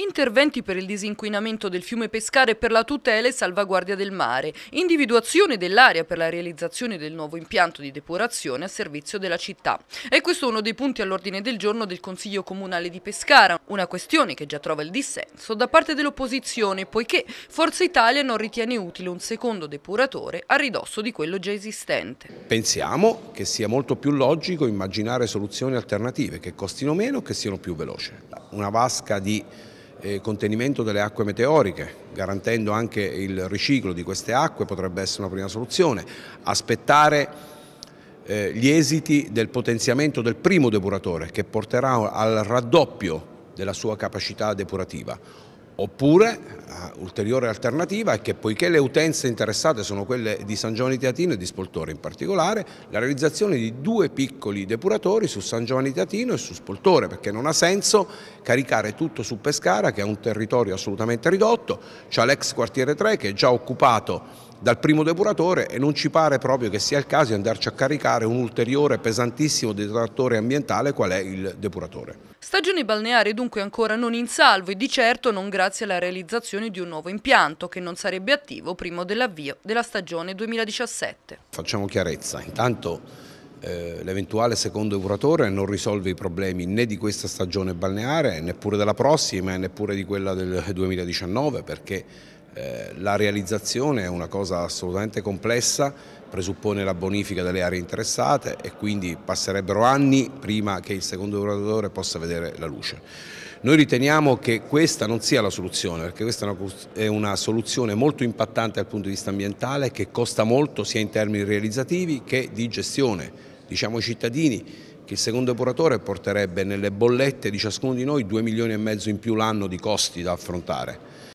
Interventi per il disinquinamento del fiume Pescare per la tutela e salvaguardia del mare, individuazione dell'area per la realizzazione del nuovo impianto di depurazione a servizio della città. E questo è uno dei punti all'ordine del giorno del Consiglio Comunale di Pescara, una questione che già trova il dissenso da parte dell'opposizione, poiché Forza Italia non ritiene utile un secondo depuratore a ridosso di quello già esistente. Pensiamo che sia molto più logico immaginare soluzioni alternative che costino meno e che siano più veloci. Una vasca di contenimento delle acque meteoriche, garantendo anche il riciclo di queste acque potrebbe essere una prima soluzione, aspettare eh, gli esiti del potenziamento del primo depuratore che porterà al raddoppio della sua capacità depurativa. Oppure ulteriore alternativa è che poiché le utenze interessate sono quelle di San Giovanni Teatino e di Spoltore in particolare, la realizzazione di due piccoli depuratori su San Giovanni Teatino e su Spoltore, perché non ha senso caricare tutto su Pescara che è un territorio assolutamente ridotto, c'è l'ex quartiere 3 che è già occupato dal primo depuratore e non ci pare proprio che sia il caso di andarci a caricare un ulteriore pesantissimo detrattore ambientale qual è il depuratore. Stagioni balneari dunque ancora non in salvo e di certo non grazie alla realizzazione di un nuovo impianto che non sarebbe attivo prima dell'avvio della stagione 2017. Facciamo chiarezza, intanto eh, l'eventuale secondo depuratore non risolve i problemi né di questa stagione balneare, neppure della prossima e neppure di quella del 2019 perché eh, la realizzazione è una cosa assolutamente complessa, presuppone la bonifica delle aree interessate e quindi passerebbero anni prima che il secondo regolatore possa vedere la luce. Noi riteniamo che questa non sia la soluzione, perché questa è una soluzione molto impattante dal punto di vista ambientale, che costa molto sia in termini realizzativi che di gestione. Diciamo ai cittadini che il secondo depuratore porterebbe nelle bollette di ciascuno di noi 2 milioni e mezzo in più l'anno di costi da affrontare